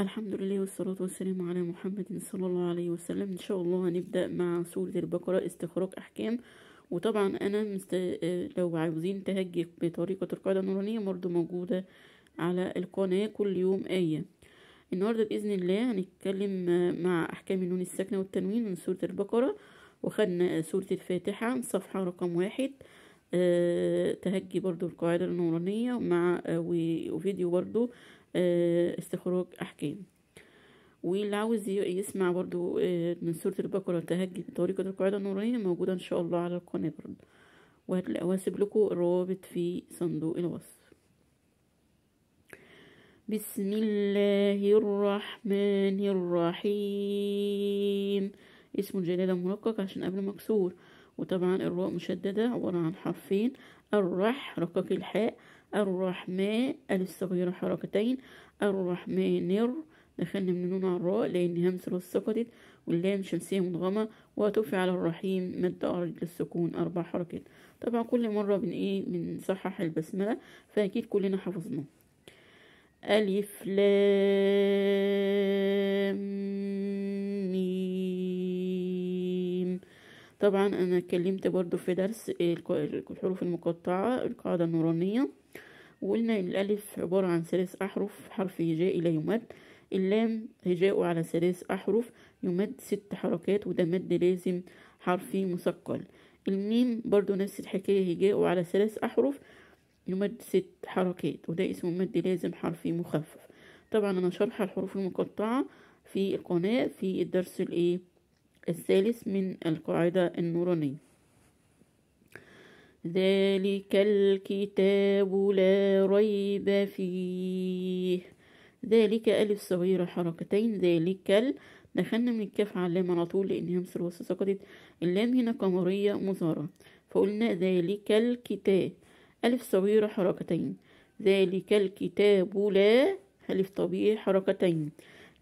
الحمد لله والصلاة والسلام على محمد صلى الله عليه وسلم إن شاء الله هنبدأ مع سورة البقرة استخراج أحكام وطبعا أنا مست... آه، لو عاوزين تهجي بطريقة القاعدة النورانية برضو موجودة على القناة كل يوم آية النهاردة بإذن الله هنتكلم آه، مع أحكام النون الساكنة والتنوين من سورة البقرة وخدنا آه، سورة الفاتحة صفحة رقم واحد آه، تهجي برضو القاعدة النورانية مع آه، وفيديو برضو آه، استخراج أحكام واللي عاوز يسمع برضو من سورة البقرة تهجي بطريقة القاعدة النورانية موجودة إن شاء الله على القناة برضو وهسيب لكم الروابط في صندوق الوصف بسم الله الرحمن الرحيم اسم الجلالة مرقق عشان قبل مكسور وطبعا الراء مشددة عبارة عن حرفين الرح رقاق الحاء الرحماء الصغيرة حركتين حركتين الرحمانر دخلنا من نون على الراء لأن همس الراء سقطت واللام شمسية مدغمة وتوفي على الرحيم مد أرض للسكون أربع حركات طبعا كل مرة بن إيه بنصحح البسملة فأكيد كلنا حفظناه ألف لام طبعا انا اتكلمت برضو في درس الحروف المقطعة القاعدة النورانية وقلنا ان الالف عبارة عن ثلاث احرف حرف هجاء لا يمد اللام هجاءه على ثلاث احرف يمد ست حركات وده مد لازم حرفي مثقل الميم برضو نفس الحكاية هجاءه على ثلاث احرف يمد ست حركات وده اسمه مد لازم حرفي مخفف طبعا انا شرح الحروف المقطعة في القناة في الدرس الايه الثالث من القاعدة النورانية ذلك الكتاب لا ريب فيه ذلك ألف صغيرة حركتين ذلك ال دخلنا من الكاف على اللام على طول لأن هي مصر سقطت اللام هنا قمرية مظهرة فقلنا ذلك الكتاب ألف صغيرة حركتين ذلك الكتاب لا ألف طبيعي حركتين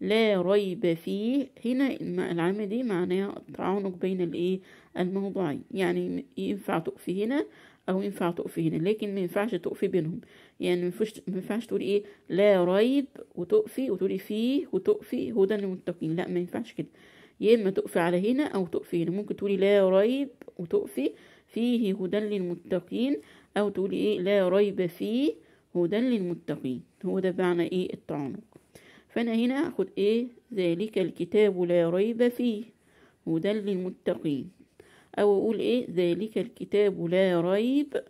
لا ريب فيه هنا العامة دي معناها التعانق بين الايه الموضوعين يعني ينفع تقفي هنا او ينفع تقفي هنا لكن ما ينفعش تقفي بينهم يعني ما ينفعش تقول ايه لا ريب وتقفي وتقولي فيه وتقفي هدى للمتقين لا ما ينفعش كده يا اما تقفي على هنا او تقفي هنا ممكن تقولي لا ريب وتقفي فيه هدى للمتقين او تقولي ايه لا ريب فيه هدى للمتقين هو ده معنى ايه التعانق فأنا هنا أخد إيه ذلك الكتاب لا ريب فيه هدى للمتقين أو أقول إيه ذلك الكتاب لا ريب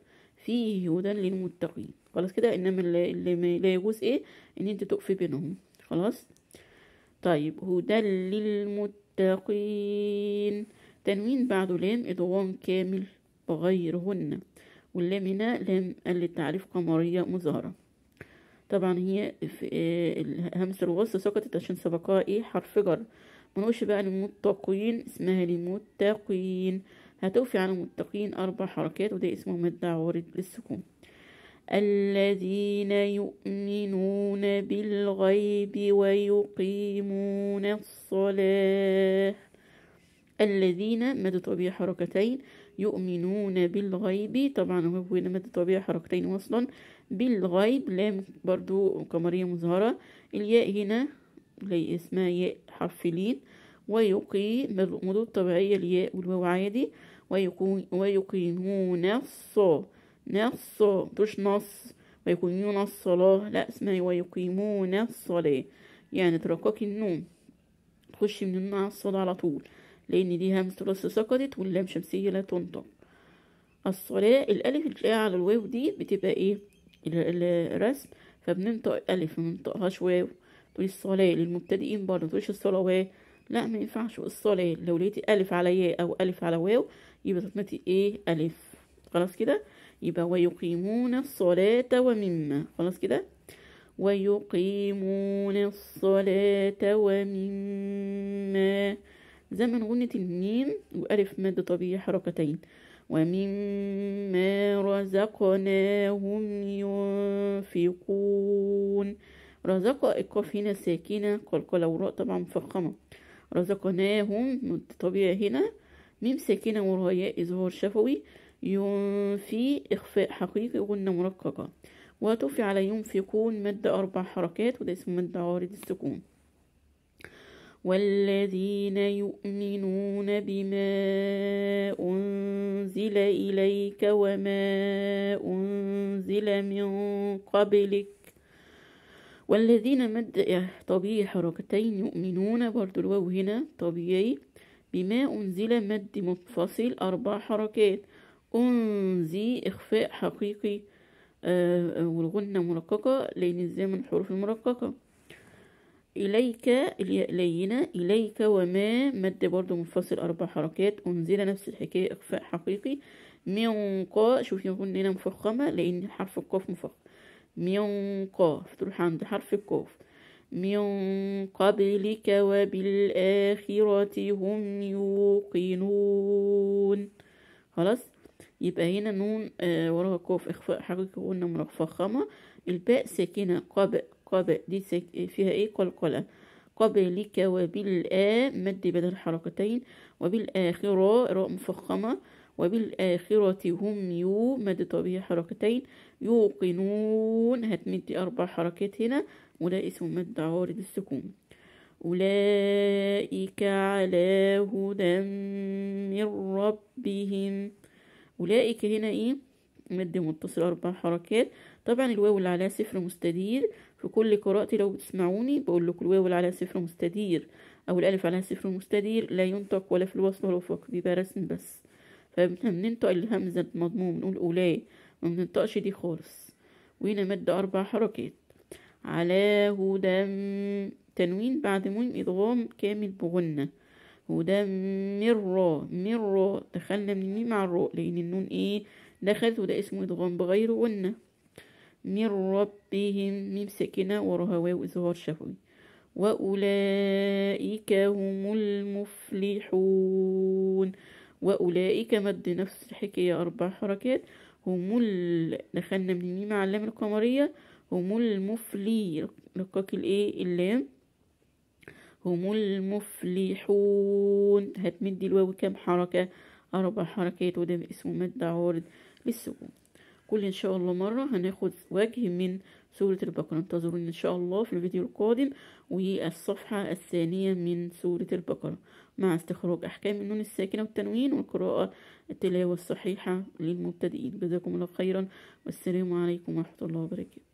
فيه هدى للمتقين خلاص كده إنما اللي لا يجوز إيه إن أنت تقفي بينهم خلاص طيب هدى للمتقين تنوين بعده لام إدغام كامل بغيرهن واللام هنا لام للتعريف قمرية مظهرة طبعا هي في همزة آه، الوصل سقطت عشان سبقها ايه حرف جر منقولش بقى للمتقين اسمها للمتقين هتوفي على المتقين أربع حركات وده اسمه مد عوارض للسكون الذين يؤمنون بالغيب ويقيمون الصلاة الذين مد طبيعي حركتين يؤمنون بالغيب طبعا هو نمد الطبيعي حركتين وصلا بالغيب لام برضو قمرية مظهرة الياء هنا لي اسمها ياء حرف لين ويقي مضاد طبيعية الياء والواو عادي ويقيمون الصلاة نص مش نص ويقيمون الصلاة لا اسمها ويقيمون الصلاة يعني تركك النون تخش من النون على الصلاة على طول لأن دي همس ثلاثي سقطت واللام شمسية لا تنطق الصلاة الألف اللي على الواو دي بتبقى إيه الرسم فبننطق ألف مننطقهاش واو تقولي الصلاة للمبتدئين برضه متقوليش واو لا ما ينفعش الصلاة لو لقيتي ألف على ياء أو ألف على واو يبقى تتمتي إيه ألف خلاص كده يبقى ويقيمون الصلاة ومما خلاص كده ويقيمون الصلاة ومما زمن غنة الميم وألف مادة طبيعية حركتين ومما رزقناهم ينفقون رزق القاف هنا ساكنة قلقلة وراء طبعا مفخمة رزقناهم طبيعي هنا ميم ساكنة وراء ياء إظهار شفوي ينفي إخفاء حقيقي غنة مرققة وتوفي على ينفقون مادة أربع حركات وده اسمه مادة عارض السكون والذين يؤمنون بما أنزل إليك وما أنزل من قبلك والذين مد طبيعي حركتين يؤمنون برضو الواو هنا طبيعي بما أنزل مد منفصل أربع حركات أنزي إخفاء حقيقي آه والغنة مرققة لإنزال من الحروف المرققة إليك إلينا إليك وما مد برضو منفصل أربع حركات أنزل نفس الحكاية إخفاء حقيقي ميونقا شوفي نكون هنا مفخمة لأن حرف القاف مفخم ميونقا فتروح عند حرف القاف من قبلك وبالآخرة هم يوقنون خلاص يبقى هنا نون آه وراها قاف إخفاء حقيقي قلنا مفخمة الباء ساكنة قبل قباء دي ساك... فيها ايه قلقلة قبلك وبالآ مد بدل الحركتين وبالآخرة راء مفخمة وبالآخرة هم يو مد طبيعي حركتين يوقنون هتمد أربع حركات هنا وده اسمه مد عوارض السكون أولئك على هدى من ربهم أولئك هنا إيه مد متصل أربع حركات طبعا الواو اللي عليها صفر مستدير في كل قراءتي لو بتسمعوني بقول لكم الواو على صفر مستدير أو الألف على صفر مستدير لا ينطق ولا في الوصل ولا في بيبقى رسم بس فبننطق بننطق الهمزة مضموم نقول أولاي ما بننطقش دي خالص وهنا مد أربع حركات على هدى تنوين بعد ميم إدغام كامل بغنة وده مرة مرة دخلنا من الميم على الراء لأن النون إيه دخلت وده اسمه إدغام بغير غنة من ربهم من سكنة ورهواء وإظهار شهوي وأولئك هم المفلحون وأولئك مد نفس الحكاية أربع حركات هم ال... دخلنا من الميم على اللام القمرية هم المفلي رقاق الايه اللام هم المفلحون هتمد الواو كام حركة أربع حركات وده اسمه مد عارض للسكون كل ان شاء الله مرة هناخد وجه من سورة البقرة انتظروني ان شاء الله في الفيديو القادم والصفحة الثانية من سورة البقرة مع استخراج احكام النون الساكنة والتنوين والقراءة التلاوة الصحيحة للمبتدئين جزاكم الله خيرا والسلام عليكم ورحمة الله وبركاته